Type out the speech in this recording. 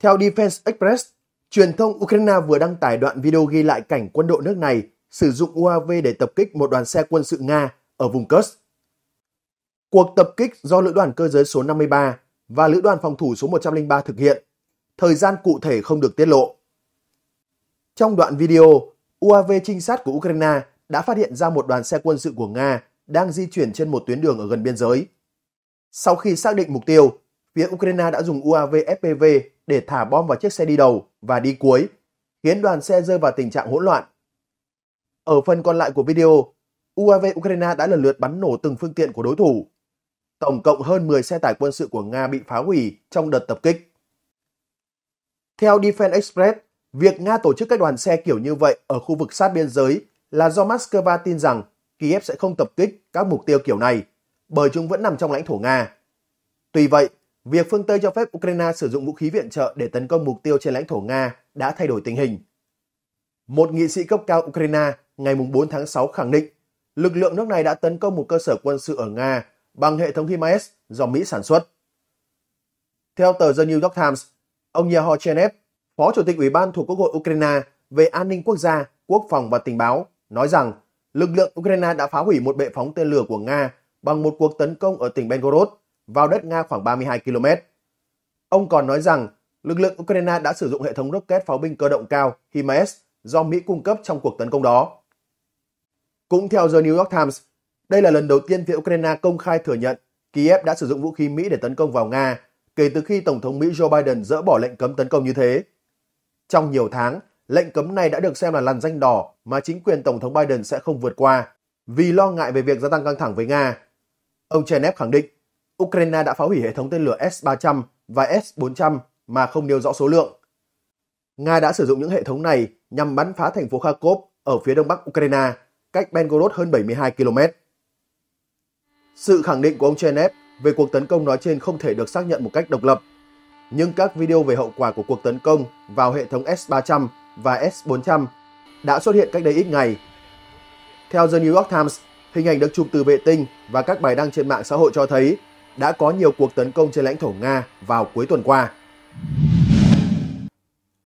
Theo Defense Express, truyền thông Ukraine vừa đăng tải đoạn video ghi lại cảnh quân đội nước này sử dụng UAV để tập kích một đoàn xe quân sự Nga ở vùng Kursk. Cuộc tập kích do lữ đoàn cơ giới số 53 và lữ đoàn phòng thủ số 103 thực hiện, thời gian cụ thể không được tiết lộ. Trong đoạn video, UAV trinh sát của Ukraine đã phát hiện ra một đoàn xe quân sự của Nga đang di chuyển trên một tuyến đường ở gần biên giới. Sau khi xác định mục tiêu, phía Ukraine đã dùng UAV FPV để thả bom vào chiếc xe đi đầu và đi cuối, khiến đoàn xe rơi vào tình trạng hỗn loạn. Ở phần còn lại của video, UAV Ukraine đã lần lượt bắn nổ từng phương tiện của đối thủ. Tổng cộng hơn 10 xe tải quân sự của Nga bị phá hủy trong đợt tập kích. Theo Defense Express, việc Nga tổ chức các đoàn xe kiểu như vậy ở khu vực sát biên giới là do Moscow tin rằng Kiev sẽ không tập kích các mục tiêu kiểu này, bởi chúng vẫn nằm trong lãnh thổ Nga. Tuy vậy, Việc phương Tây cho phép Ukraine sử dụng vũ khí viện trợ để tấn công mục tiêu trên lãnh thổ Nga đã thay đổi tình hình. Một nghị sĩ cấp cao Ukraine ngày 4 tháng 6 khẳng định lực lượng nước này đã tấn công một cơ sở quân sự ở Nga bằng hệ thống HIMARS do Mỹ sản xuất. Theo tờ The New York Times, ông Yahorchenev, Phó Chủ tịch Ủy ban thuộc Quốc hội Ukraine về an ninh quốc gia, quốc phòng và tình báo, nói rằng lực lượng Ukraine đã phá hủy một bệ phóng tên lửa của Nga bằng một cuộc tấn công ở tỉnh Belgorod vào đất Nga khoảng 32 km. Ông còn nói rằng lực lượng Ukraine đã sử dụng hệ thống rocket pháo binh cơ động cao HIMARS do Mỹ cung cấp trong cuộc tấn công đó. Cũng theo The New York Times, đây là lần đầu tiên phía Ukraine công khai thừa nhận Kiev đã sử dụng vũ khí Mỹ để tấn công vào Nga kể từ khi Tổng thống Mỹ Joe Biden dỡ bỏ lệnh cấm tấn công như thế. Trong nhiều tháng, lệnh cấm này đã được xem là làn danh đỏ mà chính quyền Tổng thống Biden sẽ không vượt qua vì lo ngại về việc gia tăng căng thẳng với Nga. Ông Chernev khẳng định Ukraine đã phá hủy hệ thống tên lửa S-300 và S-400 mà không nêu rõ số lượng. Nga đã sử dụng những hệ thống này nhằm bắn phá thành phố Kharkov ở phía đông bắc Ukraine, cách Belgorod hơn 72 km. Sự khẳng định của ông Chenev về cuộc tấn công nói trên không thể được xác nhận một cách độc lập, nhưng các video về hậu quả của cuộc tấn công vào hệ thống S-300 và S-400 đã xuất hiện cách đây ít ngày. Theo The New York Times, hình ảnh được chụp từ vệ tinh và các bài đăng trên mạng xã hội cho thấy đã có nhiều cuộc tấn công trên lãnh thổ Nga vào cuối tuần qua.